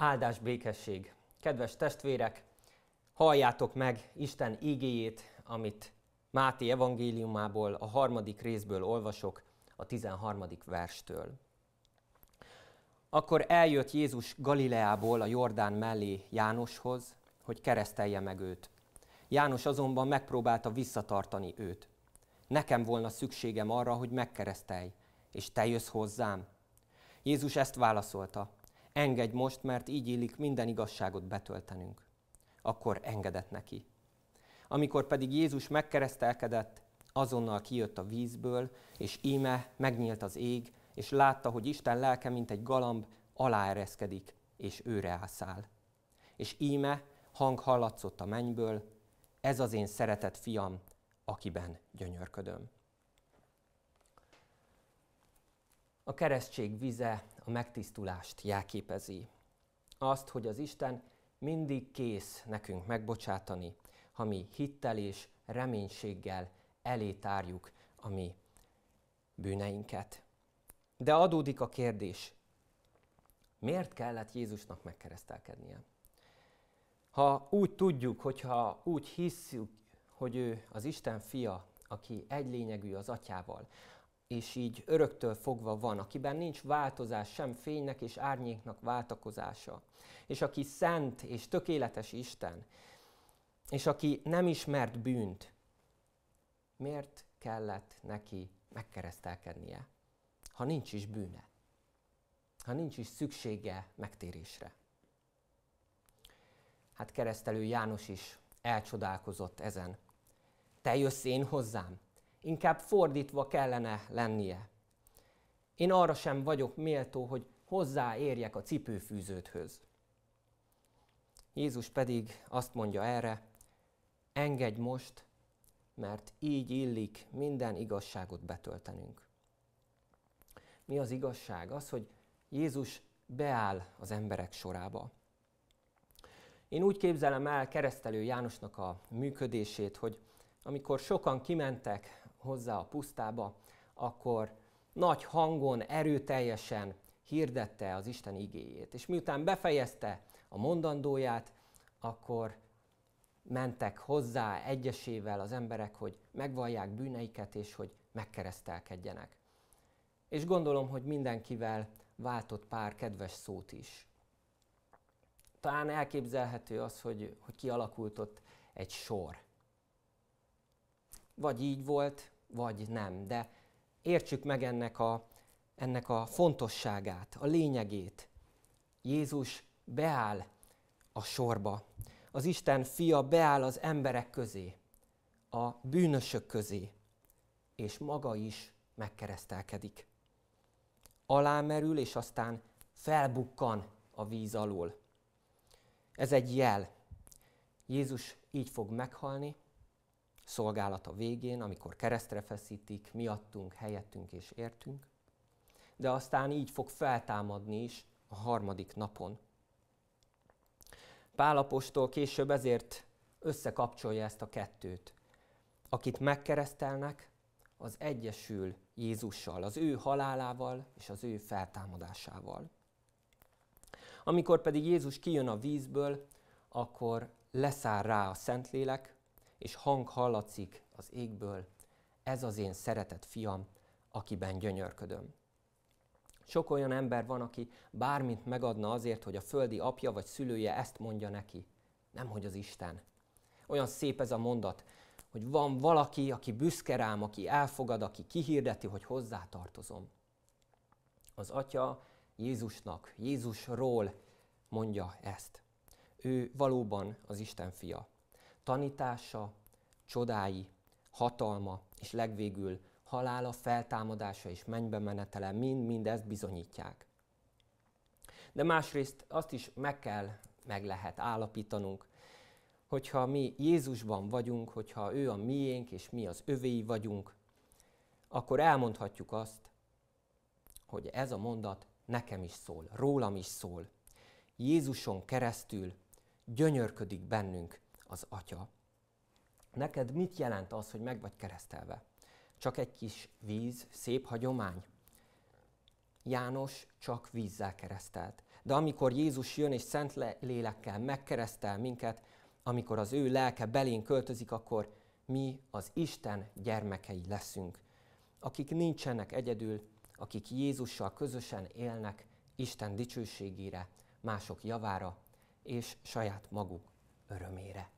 Áldás békesség! Kedves testvérek, halljátok meg Isten ígéjét, amit Máté evangéliumából, a harmadik részből olvasok, a 13. verstől. Akkor eljött Jézus Galileából a Jordán mellé Jánoshoz, hogy keresztelje meg őt. János azonban megpróbálta visszatartani őt. Nekem volna szükségem arra, hogy megkeresztelj, és te jössz hozzám? Jézus ezt válaszolta, Engedj most, mert így illik minden igazságot betöltenünk. Akkor engedett neki. Amikor pedig Jézus megkeresztelkedett, azonnal kijött a vízből, és íme megnyílt az ég, és látta, hogy Isten lelke, mint egy galamb, aláereszkedik, és őre ászál. És íme hang hallatszott a mennyből, ez az én szeretett fiam, akiben gyönyörködöm. A keresztség vize a megtisztulást jelképezi. Azt, hogy az Isten mindig kész nekünk megbocsátani, ha mi hittel és reménységgel elé tárjuk a mi bűneinket. De adódik a kérdés, miért kellett Jézusnak megkeresztelkednie? Ha úgy tudjuk, hogyha úgy hisszük, hogy ő az Isten fia, aki egylényegű az atyával, és így öröktől fogva van, akiben nincs változás, sem fénynek és árnyéknak váltakozása, és aki szent és tökéletes Isten, és aki nem ismert bűnt, miért kellett neki megkeresztelkednie, ha nincs is bűne, ha nincs is szüksége megtérésre? Hát keresztelő János is elcsodálkozott ezen. Te jössz én hozzám, inkább fordítva kellene lennie. Én arra sem vagyok méltó, hogy hozzáérjek a cipőfűződhöz. Jézus pedig azt mondja erre, engedj most, mert így illik minden igazságot betöltenünk. Mi az igazság? Az, hogy Jézus beáll az emberek sorába. Én úgy képzelem el keresztelő Jánosnak a működését, hogy amikor sokan kimentek hozzá a pusztába, akkor nagy hangon, erőteljesen hirdette az Isten igéjét. És miután befejezte a mondandóját, akkor mentek hozzá egyesével az emberek, hogy megvallják bűneiket, és hogy megkeresztelkedjenek. És gondolom, hogy mindenkivel váltott pár kedves szót is. Talán elképzelhető az, hogy, hogy kialakult ott egy sor vagy így volt, vagy nem. De értsük meg ennek a, ennek a fontosságát, a lényegét. Jézus beáll a sorba. Az Isten fia beáll az emberek közé, a bűnösök közé, és maga is megkeresztelkedik. Alámerül, és aztán felbukkan a víz alól. Ez egy jel. Jézus így fog meghalni, szolgálata végén, amikor keresztre feszítik, miattunk, helyettünk és értünk, de aztán így fog feltámadni is a harmadik napon. Pálapostól később ezért összekapcsolja ezt a kettőt. Akit megkeresztelnek, az egyesül Jézussal, az ő halálával és az ő feltámadásával. Amikor pedig Jézus kijön a vízből, akkor leszáll rá a Szentlélek, és hang hallatszik az égből, ez az én szeretett fiam, akiben gyönyörködöm. Sok olyan ember van, aki bármint megadna azért, hogy a földi apja vagy szülője ezt mondja neki, nem hogy az Isten. Olyan szép ez a mondat, hogy van valaki, aki büszke rám, aki elfogad, aki kihirdeti, hogy hozzátartozom. Az atya Jézusnak, Jézusról mondja ezt. Ő valóban az Isten fia tanítása, csodái, hatalma és legvégül halála, feltámadása és mennybe menetele mind-mind ezt bizonyítják. De másrészt azt is meg kell, meg lehet állapítanunk, hogyha mi Jézusban vagyunk, hogyha ő a miénk és mi az övéi vagyunk, akkor elmondhatjuk azt, hogy ez a mondat nekem is szól, rólam is szól. Jézuson keresztül gyönyörködik bennünk az Atya. Neked mit jelent az, hogy meg vagy keresztelve? Csak egy kis víz, szép hagyomány? János csak vízzel keresztelt. De amikor Jézus jön és szent lélekkel megkeresztel minket, amikor az ő lelke belén költözik, akkor mi az Isten gyermekei leszünk, akik nincsenek egyedül, akik Jézussal közösen élnek Isten dicsőségére, mások javára és saját maguk örömére.